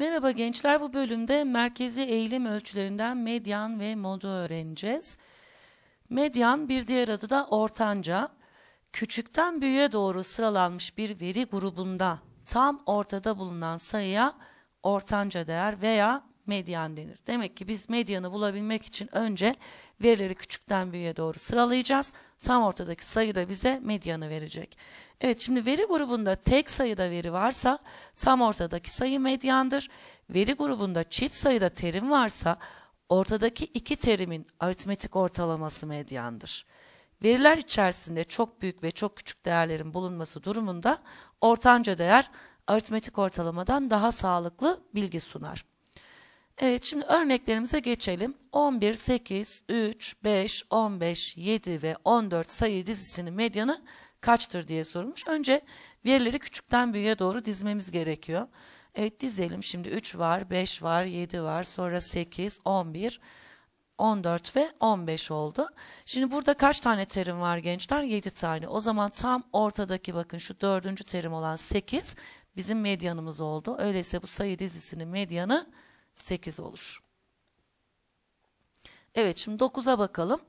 Merhaba gençler, bu bölümde merkezi eğilim ölçülerinden medyan ve modu öğreneceğiz. Medyan bir diğer adı da ortanca. Küçükten büyüğe doğru sıralanmış bir veri grubunda tam ortada bulunan sayıya ortanca değer veya medyan denir. Demek ki biz medyanı bulabilmek için önce verileri küçükten büyüğe doğru sıralayacağız. Tam ortadaki sayı da bize medyanı verecek. Evet şimdi veri grubunda tek sayıda veri varsa tam ortadaki sayı medyandır. Veri grubunda çift sayıda terim varsa ortadaki iki terimin aritmetik ortalaması medyandır. Veriler içerisinde çok büyük ve çok küçük değerlerin bulunması durumunda ortanca değer aritmetik ortalamadan daha sağlıklı bilgi sunar. Evet şimdi örneklerimize geçelim. 11, 8, 3, 5, 15, 7 ve 14 sayı dizisinin medyanı kaçtır diye sorulmuş. Önce verileri küçükten büyüğe doğru dizmemiz gerekiyor. Evet dizelim şimdi 3 var, 5 var, 7 var, sonra 8, 11, 14 ve 15 oldu. Şimdi burada kaç tane terim var gençler? 7 tane. O zaman tam ortadaki bakın şu dördüncü terim olan 8 bizim medyanımız oldu. Öyleyse bu sayı dizisinin medyanı 8 olur. Evet şimdi 9'a bakalım.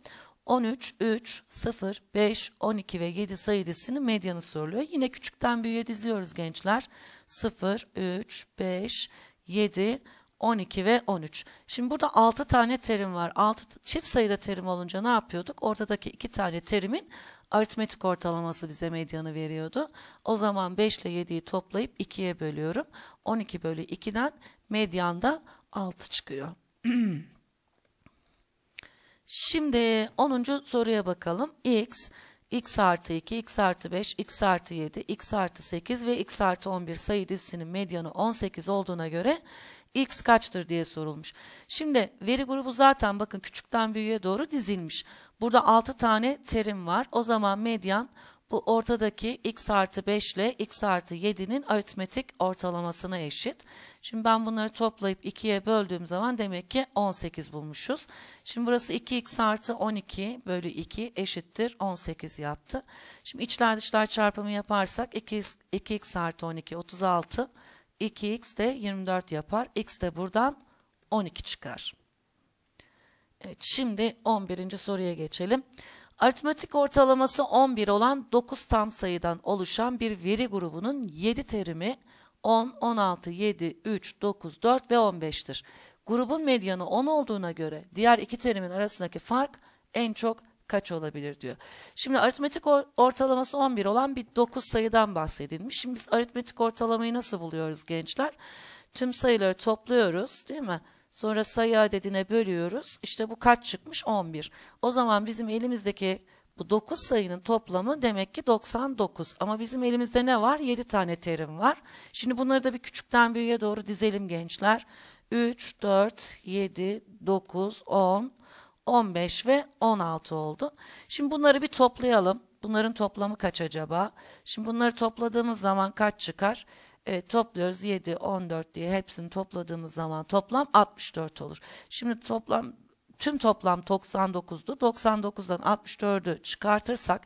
13, 3, 0, 5, 12 ve 7 sayı dizisinin medyanı soruluyor. Yine küçükten büyüğe diziyoruz gençler. 0, 3, 5, 7, 12 ve 13. Şimdi burada 6 tane terim var. 6 çift sayıda terim olunca ne yapıyorduk? Ortadaki 2 tane terimin Aritmetik ortalaması bize medyanı veriyordu. O zaman 5 ile 7'yi toplayıp 2'ye bölüyorum. 12 bölü 2'den da 6 çıkıyor. Şimdi 10. soruya bakalım. X, x artı 2, x artı 5, x artı 7, x artı 8 ve x artı 11 sayı dizisinin medyanı 18 olduğuna göre X kaçtır diye sorulmuş. Şimdi veri grubu zaten bakın küçükten büyüğe doğru dizilmiş. Burada 6 tane terim var. O zaman medyan bu ortadaki x artı 5 ile x artı 7'nin aritmetik ortalamasına eşit. Şimdi ben bunları toplayıp 2'ye böldüğüm zaman demek ki 18 bulmuşuz. Şimdi burası 2x artı 12 bölü 2 eşittir 18 yaptı. Şimdi içler dışlar çarpımı yaparsak 2x, 2x artı 12 36 2x de 24 yapar. X de buradan 12 çıkar. Evet, şimdi 11. soruya geçelim. Aritmetik ortalaması 11 olan 9 tam sayıdan oluşan bir veri grubunun 7 terimi 10, 16, 7, 3, 9, 4 ve 15'tir. Grubun medyanı 10 olduğuna göre diğer iki terimin arasındaki fark en çok kaç olabilir diyor. Şimdi aritmetik or ortalaması 11 olan bir 9 sayıdan bahsedilmiş. Şimdi biz aritmetik ortalamayı nasıl buluyoruz gençler? Tüm sayıları topluyoruz değil mi? Sonra sayı adedine bölüyoruz. İşte bu kaç çıkmış? 11. O zaman bizim elimizdeki bu 9 sayının toplamı demek ki 99. Ama bizim elimizde ne var? 7 tane terim var. Şimdi bunları da bir küçükten büyüğe doğru dizelim gençler. 3, 4, 7, 9, 10, 15 ve 16 oldu. Şimdi bunları bir toplayalım. Bunların toplamı kaç acaba? Şimdi bunları topladığımız zaman kaç çıkar? Evet topluyoruz 7, 14 diye hepsini topladığımız zaman toplam 64 olur. Şimdi toplam tüm toplam 99'du. 99'dan 64'ü çıkartırsak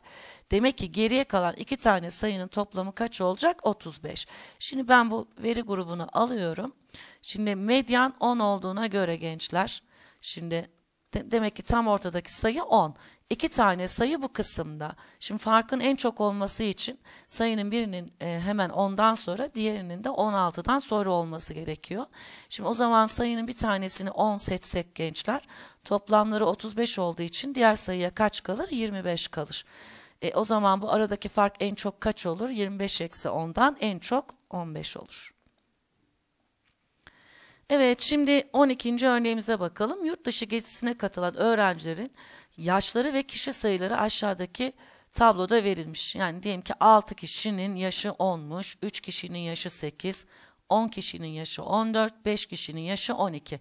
demek ki geriye kalan iki tane sayının toplamı kaç olacak? 35. Şimdi ben bu veri grubunu alıyorum. Şimdi medyan 10 olduğuna göre gençler. Şimdi de demek ki tam ortadaki sayı 10. İki tane sayı bu kısımda. Şimdi farkın en çok olması için sayının birinin e, hemen 10'dan sonra diğerinin de 16'dan sonra olması gerekiyor. Şimdi o zaman sayının bir tanesini 10 seçsek gençler toplamları 35 olduğu için diğer sayıya kaç kalır? 25 kalır. E, o zaman bu aradaki fark en çok kaç olur? 25 eksi 10'dan en çok 15 olur. Evet şimdi 12. örneğimize bakalım. Yurt dışı gezisine katılan öğrencilerin yaşları ve kişi sayıları aşağıdaki tabloda verilmiş. Yani diyelim ki 6 kişinin yaşı 10'muş, 3 kişinin yaşı 8, 10 kişinin yaşı 14, 5 kişinin yaşı 12.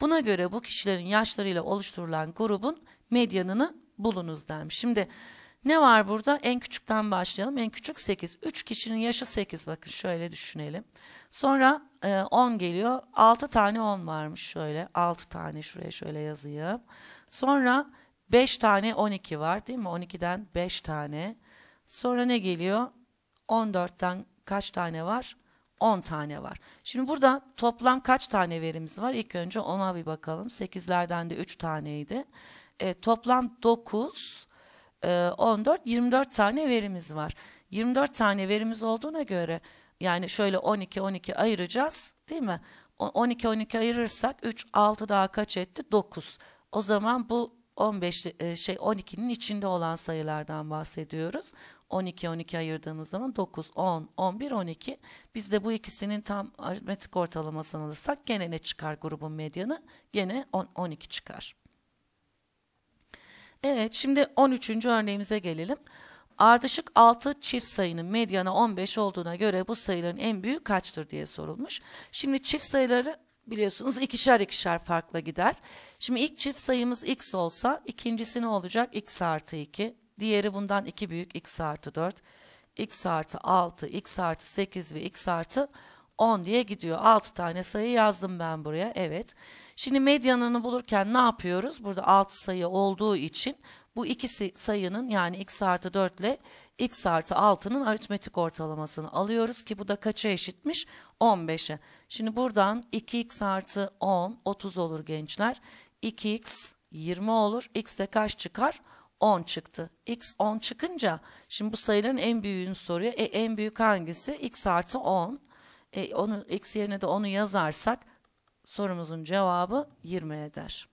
Buna göre bu kişilerin yaşlarıyla oluşturulan grubun medyanını bulunuz demiş. Şimdi ne var burada? En küçükten başlayalım. En küçük 8. 3 kişinin yaşı 8. Bakın şöyle düşünelim. Sonra e, 10 geliyor. 6 tane 10 varmış şöyle. 6 tane şuraya şöyle yazayım. Sonra 5 tane 12 var değil mi? 12'den 5 tane. Sonra ne geliyor? 14'ten kaç tane var? 10 tane var. Şimdi burada toplam kaç tane verimiz var? İlk önce 10'a bir bakalım. 8'lerden de 3 taneydi. E, toplam 9 14, e, 24 tane verimiz var. 24 tane verimiz olduğuna göre yani şöyle 12, 12 ayıracağız değil mi? 12, 12 ayırırsak 3, 6 daha kaç etti? 9. O zaman bu 15 e, şey 12'nin içinde olan sayılardan bahsediyoruz. 12 12 ayırdığımız zaman 9 10 11 12 biz de bu ikisinin tam aritmetik ortalamasını alırsak gene ne çıkar grubun medyanı? Gene 10, 12 çıkar. Evet şimdi 13. örneğimize gelelim. Ardışık 6 çift sayının medyanı 15 olduğuna göre bu sayıların en büyük kaçtır diye sorulmuş. Şimdi çift sayıları biliyorsunuz ikişer ikişer farkla gider. Şimdi ilk çift sayımız x olsa ikincisi ne olacak? x artı 2. Diğeri bundan 2 büyük x artı 4. x artı 6, x artı 8 ve x artı 10 diye gidiyor. 6 tane sayı yazdım ben buraya. Evet. Şimdi medyanını bulurken ne yapıyoruz? Burada 6 sayı olduğu için bu ikisi sayının yani x artı 4 ile x artı 6'nın aritmetik ortalamasını alıyoruz ki bu da kaça eşitmiş? 15'e. Şimdi buradan 2x artı 10 30 olur gençler. 2x 20 olur. X de kaç çıkar? 10 çıktı. X 10 çıkınca şimdi bu sayıların en büyüğünü soruyor. E, en büyük hangisi? X artı 10. E, onu, x yerine de onu yazarsak sorumuzun cevabı 20 eder.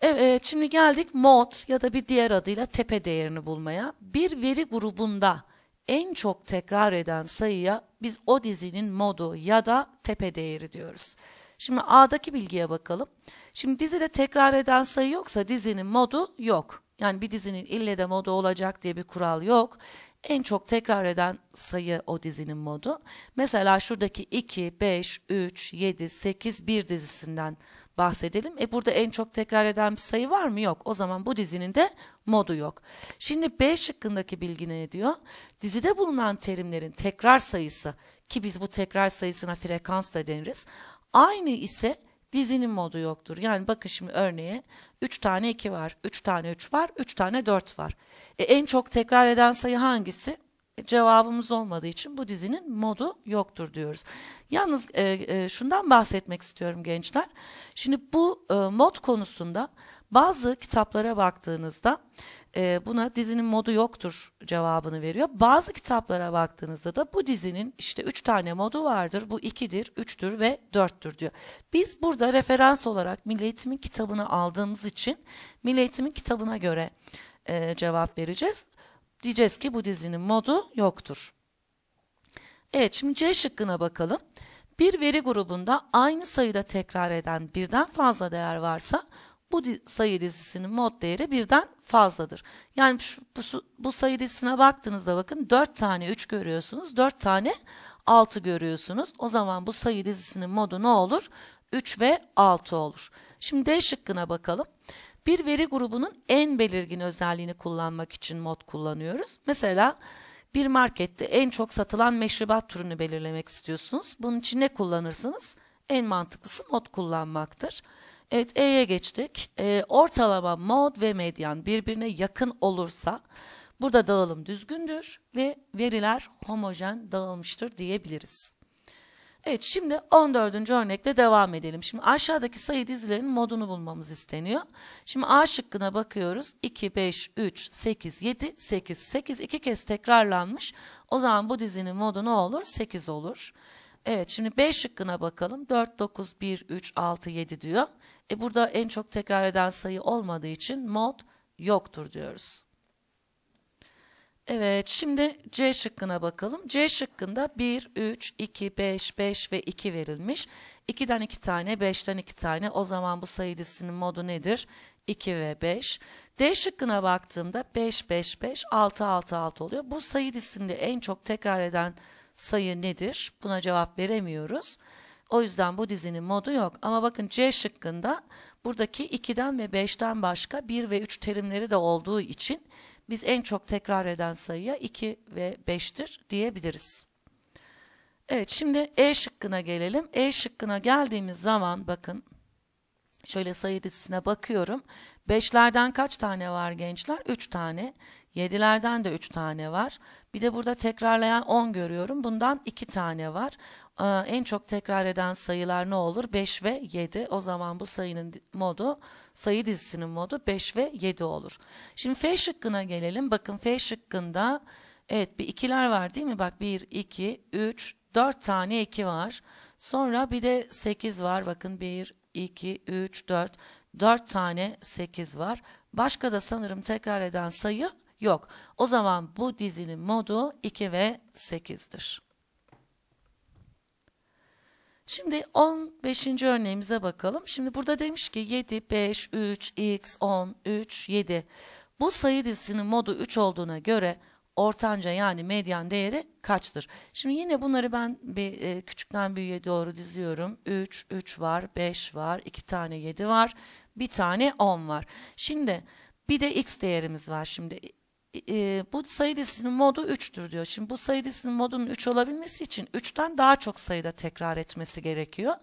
Evet, şimdi geldik mod ya da bir diğer adıyla tepe değerini bulmaya. Bir veri grubunda en çok tekrar eden sayıya biz o dizinin modu ya da tepe değeri diyoruz. Şimdi A'daki bilgiye bakalım. Şimdi dizide tekrar eden sayı yoksa dizinin modu yok. Yani bir dizinin ille de modu olacak diye bir kural yok en çok tekrar eden sayı o dizinin modu. Mesela şuradaki 2, 5, 3, 7, 8, 1 dizisinden bahsedelim. E burada en çok tekrar eden bir sayı var mı? Yok. O zaman bu dizinin de modu yok. Şimdi B şıkkındaki bilgi ne diyor? Dizide bulunan terimlerin tekrar sayısı ki biz bu tekrar sayısına frekans da deniriz. Aynı ise Dizinin modu yoktur. Yani bakın şimdi örneğe 3 tane 2 var, 3 tane 3 var, 3 tane 4 var. E, en çok tekrar eden sayı hangisi? E, cevabımız olmadığı için bu dizinin modu yoktur diyoruz. Yalnız e, e, şundan bahsetmek istiyorum gençler. Şimdi bu e, mod konusunda bazı kitaplara baktığınızda e, buna dizinin modu yoktur cevabını veriyor. Bazı kitaplara baktığınızda da bu dizinin işte 3 tane modu vardır. Bu 2'dir, 3'tür ve 4'tür diyor. Biz burada referans olarak Milli Eğitim'in kitabını aldığımız için Milli Eğitim'in kitabına göre e, cevap vereceğiz. Diyeceğiz ki bu dizinin modu yoktur. Evet şimdi C şıkkına bakalım. Bir veri grubunda aynı sayıda tekrar eden birden fazla değer varsa bu sayı dizisinin mod değeri birden fazladır. Yani şu, bu, bu sayı dizisine baktığınızda bakın 4 tane 3 görüyorsunuz, 4 tane 6 görüyorsunuz. O zaman bu sayı dizisinin modu ne olur? 3 ve 6 olur. Şimdi D şıkkına bakalım. Bir veri grubunun en belirgin özelliğini kullanmak için mod kullanıyoruz. Mesela bir markette en çok satılan meşrubat türünü belirlemek istiyorsunuz. Bunun için ne kullanırsınız? En mantıklısı mod kullanmaktır. Evet E'ye geçtik. E, ortalama mod ve medyan birbirine yakın olursa burada dağılım düzgündür ve veriler homojen dağılmıştır diyebiliriz. Evet şimdi 14. örnekle devam edelim. Şimdi aşağıdaki sayı dizilerinin modunu bulmamız isteniyor. Şimdi A şıkkına bakıyoruz. 2, 5, 3, 8, 7, 8, 8 iki kez tekrarlanmış. O zaman bu dizinin modu ne olur? 8 olur. Evet şimdi B şıkkına bakalım. 4, 9, 1, 3, 6, 7 diyor. E burada en çok tekrar eden sayı olmadığı için mod yoktur diyoruz. Evet şimdi C şıkkına bakalım. C şıkkında 1, 3, 2, 5, 5 ve 2 verilmiş. 2'den 2 tane, 5'ten 2 tane. O zaman bu sayı dizisinin modu nedir? 2 ve 5. D şıkkına baktığımda 5, 5, 5, 6, 6, 6 oluyor. Bu sayı dizisinde en çok tekrar eden sayı nedir? Buna cevap veremiyoruz. O yüzden bu dizinin modu yok. Ama bakın C şıkkında buradaki 2'den ve 5'ten başka 1 ve 3 terimleri de olduğu için biz en çok tekrar eden sayıya 2 ve 5'tir diyebiliriz. Evet şimdi E şıkkına gelelim. E şıkkına geldiğimiz zaman bakın Şöyle sayı dizisine bakıyorum. Beşlerden kaç tane var gençler? Üç tane. Yedilerden de üç tane var. Bir de burada tekrarlayan on görüyorum. Bundan iki tane var. Ee, en çok tekrar eden sayılar ne olur? Beş ve yedi. O zaman bu sayının modu, sayı dizisinin modu beş ve yedi olur. Şimdi F şıkkına gelelim. Bakın F şıkkında evet bir ikiler var değil mi? Bak bir, iki, üç, dört tane iki var. Sonra bir de sekiz var. Bakın 1, 2, 3, 4, 4 tane 8 var. Başka da sanırım tekrar eden sayı yok. O zaman bu dizinin modu 2 ve 8'dir. Şimdi 15. örneğimize bakalım. Şimdi burada demiş ki 7, 5, 3, x, 10, 3, 7. Bu sayı dizisinin modu 3 olduğuna göre ortanca yani medyan değeri kaçtır? Şimdi yine bunları ben bir e, küçükten büyüğe doğru diziyorum. 3, 3 var, 5 var, 2 tane 7 var, bir tane 10 var. Şimdi bir de x değerimiz var. Şimdi e, e bu sayı dizisinin modu 3'tür diyor. Şimdi bu sayı dizisinin modunun 3 olabilmesi için 3'ten daha çok sayıda tekrar etmesi gerekiyor.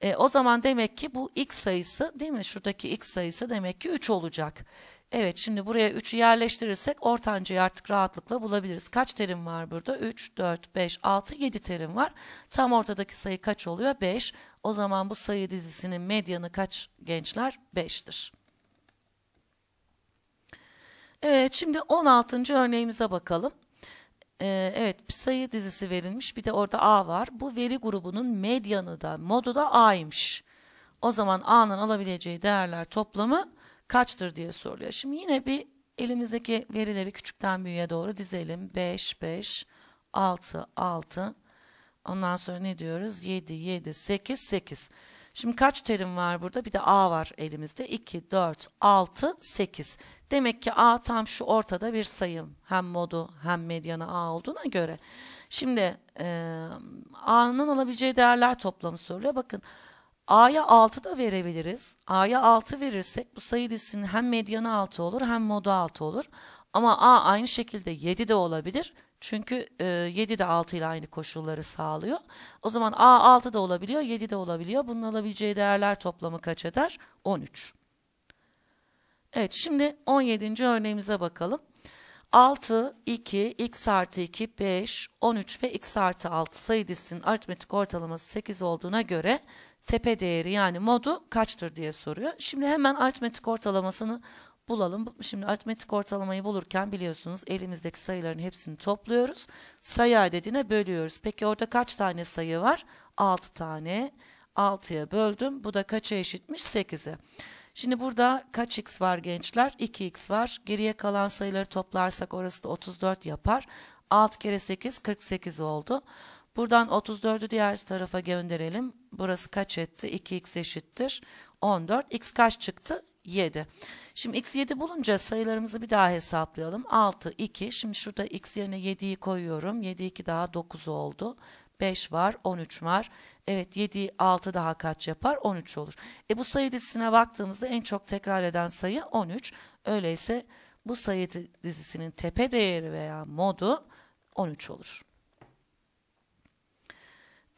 E, o zaman demek ki bu x sayısı değil mi? Şuradaki x sayısı demek ki 3 olacak. Evet şimdi buraya 3'ü yerleştirirsek ortancayı artık rahatlıkla bulabiliriz. Kaç terim var burada? 3, 4, 5, 6, 7 terim var. Tam ortadaki sayı kaç oluyor? 5. O zaman bu sayı dizisinin medyanı kaç gençler? 5'tir. Evet şimdi 16. örneğimize bakalım. Ee, evet sayı dizisi verilmiş bir de orada A var. Bu veri grubunun medyanı da modu da A'ymış. O zaman A'nın alabileceği değerler toplamı kaçtır diye soruluyor. Şimdi yine bir elimizdeki verileri küçükten büyüğe doğru dizelim. 5, 5, 6, 6. Ondan sonra ne diyoruz? 7, 7, 8, 8. Şimdi kaç terim var burada? Bir de A var elimizde. 2, 4, 6, 8. Demek ki A tam şu ortada bir sayım. Hem modu hem medyanı A olduğuna göre. Şimdi e, A'nın alabileceği değerler toplamı soruluyor. Bakın A'ya 6 da verebiliriz. A'ya 6 verirsek bu sayı dizisinin hem medyanı 6 olur hem modu 6 olur. Ama A aynı şekilde 7 de olabilir. Çünkü e, 7 de 6 ile aynı koşulları sağlıyor. O zaman A 6 da olabiliyor, 7 de olabiliyor. Bunun alabileceği değerler toplamı kaç eder? 13. Evet şimdi 17. örneğimize bakalım. 6, 2, x artı 2, 5, 13 ve x artı 6 sayı dizisinin aritmetik ortalaması 8 olduğuna göre tepe değeri yani modu kaçtır diye soruyor. Şimdi hemen aritmetik ortalamasını bulalım. Şimdi aritmetik ortalamayı bulurken biliyorsunuz elimizdeki sayıların hepsini topluyoruz. Sayı adedine bölüyoruz. Peki orada kaç tane sayı var? 6 tane. 6'ya böldüm. Bu da kaça eşitmiş? 8'e. Şimdi burada kaç x var gençler? 2x var. Geriye kalan sayıları toplarsak orası da 34 yapar. 6 kere 8 48 oldu. Buradan 34'ü diğer tarafa gönderelim. Burası kaç etti? 2x eşittir. 14. x kaç çıktı? 7. Şimdi x 7 bulunca sayılarımızı bir daha hesaplayalım. 6, 2. Şimdi şurada x yerine 7'yi koyuyorum. 7, 2 daha 9 oldu. 5 var, 13 var. Evet 7, 6 daha kaç yapar? 13 olur. E bu sayı dizisine baktığımızda en çok tekrar eden sayı 13. Öyleyse bu sayı dizisinin tepe değeri veya modu 13 olur.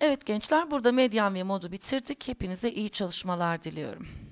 Evet gençler burada medyan ve modu bitirdik. Hepinize iyi çalışmalar diliyorum.